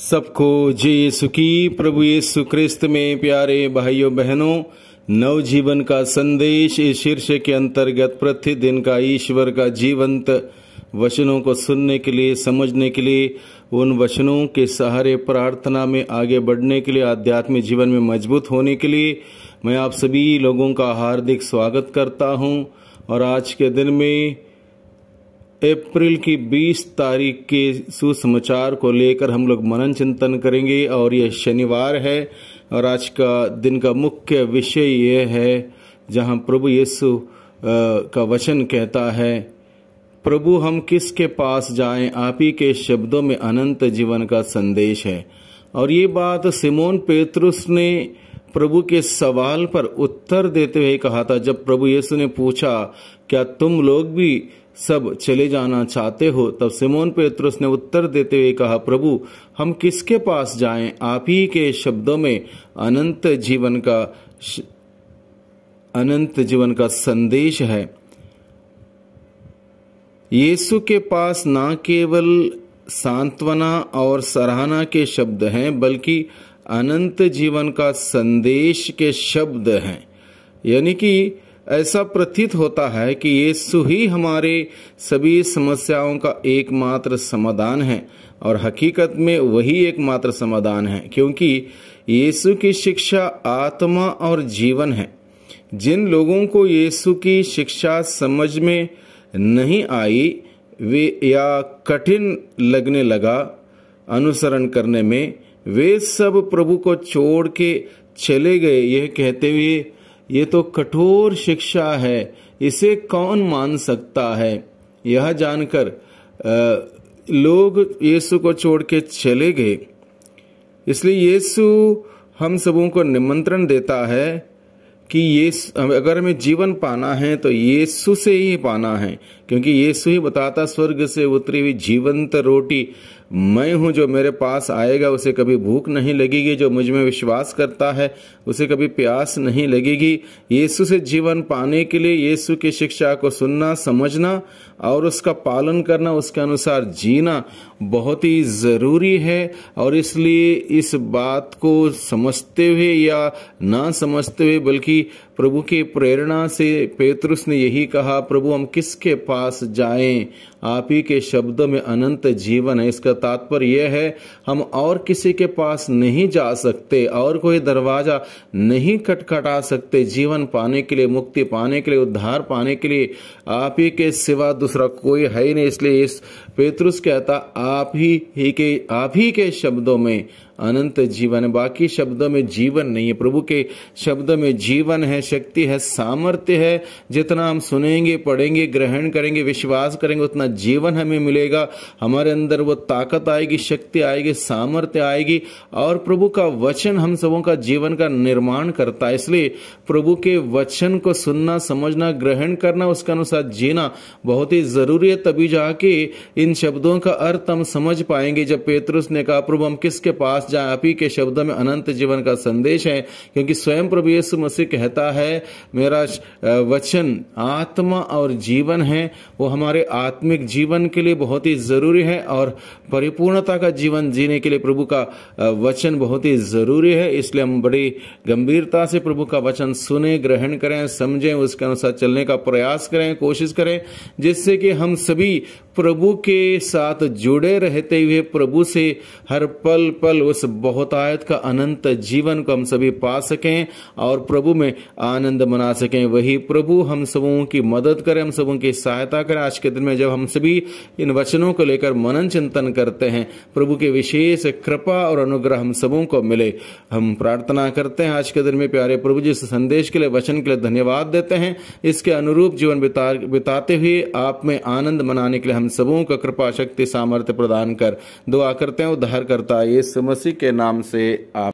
सबको जय सुखी प्रभु यीशु क्रिस्त में प्यारे भाइयों बहनों नवजीवन का संदेश इस शीर्ष के अंतर्गत प्रतिदिन का ईश्वर का जीवंत वचनों को सुनने के लिए समझने के लिए उन वचनों के सहारे प्रार्थना में आगे बढ़ने के लिए आध्यात्मिक जीवन में मजबूत होने के लिए मैं आप सभी लोगों का हार्दिक स्वागत करता हूं और आज के दिन में अप्रैल की 20 तारीख के सुसमाचार को लेकर हम लोग मनन चिंतन करेंगे और यह शनिवार है और आज का दिन का मुख्य विषय यह है जहां प्रभु यीशु का वचन कहता है प्रभु हम किसके पास जाएं आप ही के शब्दों में अनंत जीवन का संदेश है और ये बात सिमोन पेतरुस ने प्रभु के सवाल पर उत्तर देते हुए कहा था जब प्रभु यीशु ने पूछा क्या तुम लोग भी सब चले जाना चाहते हो तब सिमोन पेतरस ने उत्तर देते हुए कहा प्रभु हम किसके पास जाएं आप ही के शब्दों में अनंत जीवन का अनंत जीवन का संदेश है यीशु के पास ना केवल सांत्वना और सराहना के शब्द हैं बल्कि अनंत जीवन का संदेश के शब्द हैं यानी कि ऐसा प्रतीत होता है कि यीशु ही हमारे सभी समस्याओं का एकमात्र समाधान है और हकीकत में वही एकमात्र समाधान है क्योंकि यीशु की शिक्षा आत्मा और जीवन है जिन लोगों को यीशु की शिक्षा समझ में नहीं आई वे या कठिन लगने लगा अनुसरण करने में वे सब प्रभु को छोड़ के चले गए यह कहते हुए ये तो कठोर शिक्षा है इसे कौन मान सकता है यह जानकर लोग यीशु को छोड़ के चले गए इसलिए यीशु हम सबों को निमंत्रण देता है कि ये अगर हमें जीवन पाना है तो यीशु से ही पाना है क्योंकि यीशु ही बताता स्वर्ग से उतरी हुई जीवंत रोटी मैं हूँ जो मेरे पास आएगा उसे कभी भूख नहीं लगेगी जो मुझ में विश्वास करता है उसे कभी प्यास नहीं लगेगी यीशु से जीवन पाने के लिए यीशु की शिक्षा को सुनना समझना और उसका पालन करना उसके अनुसार जीना बहुत ही ज़रूरी है और इसलिए इस बात को समझते हुए या ना समझते हुए बल्कि प्रभु की प्रेरणा से पेतरुस ने यही कहा प्रभु हम किसके पास जाएं आप ही के शब्दों में अनंत जीवन है इसका तात्पर्य यह है हम और किसी के पास नहीं जा सकते और कोई दरवाज़ा नहीं खटखटा सकते जीवन पाने के लिए मुक्ति पाने के लिए उद्धार पाने के लिए आप ही के सिवा दूसरा कोई है ही नहीं इसलिए इस पेतरुष कहता आप ही ही के आप ही के शब्दों में अनंत जीवन है बाकी शब्दों में जीवन नहीं है प्रभु के शब्दों में जीवन है शक्ति है सामर्थ्य है जितना हम सुनेंगे पढ़ेंगे ग्रहण करेंगे विश्वास करेंगे उतना जीवन हमें मिलेगा हमारे अंदर वो ताकत ताकत आएगी शक्ति आएगी सामर्थ्य आएगी और प्रभु का वचन हम सबों का जीवन का निर्माण करता है इसलिए प्रभु के वचन को सुनना समझना ग्रहण करना उसके अनुसार जीना बहुत ही जरूरी है तभी जाके इन शब्दों का अर्थ हम समझ पाएंगे जब पेतरुस ने कहा प्रभु हम किसके पास जाए आप ही के शब्दों में अनंत जीवन का संदेश है क्योंकि स्वयं प्रभु यीशु मसीह कहता है मेरा वचन आत्मा और जीवन है वो हमारे आत्मिक जीवन के लिए बहुत ही जरूरी है और परिपूर्णता का जीवन जीने के लिए प्रभु का वचन बहुत ही ज़रूरी है इसलिए हम बड़ी गंभीरता से प्रभु का वचन सुने ग्रहण करें समझें उसके अनुसार चलने का प्रयास करें कोशिश करें जिससे कि हम सभी प्रभु के साथ जुड़े रहते हुए प्रभु से हर पल पल उस बहुतायत का अनंत जीवन को हम सभी पा सकें और प्रभु में आनंद मना सकें वही प्रभु हम सबों की मदद करें हम सबों की सहायता करें आज के दिन में जब हम सभी इन वचनों को लेकर मनन चिंतन कर करते हैं प्रभु के विशेष कृपा और अनुग्रह हम सबों को मिले हम प्रार्थना करते हैं आज के दिन में प्यारे प्रभु जी संदेश के लिए वचन के लिए धन्यवाद देते हैं इसके अनुरूप जीवन बिता बिताते हुए आप में आनंद मनाने के लिए हम सबों का कृपा शक्ति सामर्थ्य प्रदान कर दुआ करते हैं उद्धार करता ये मसीह के नाम से आप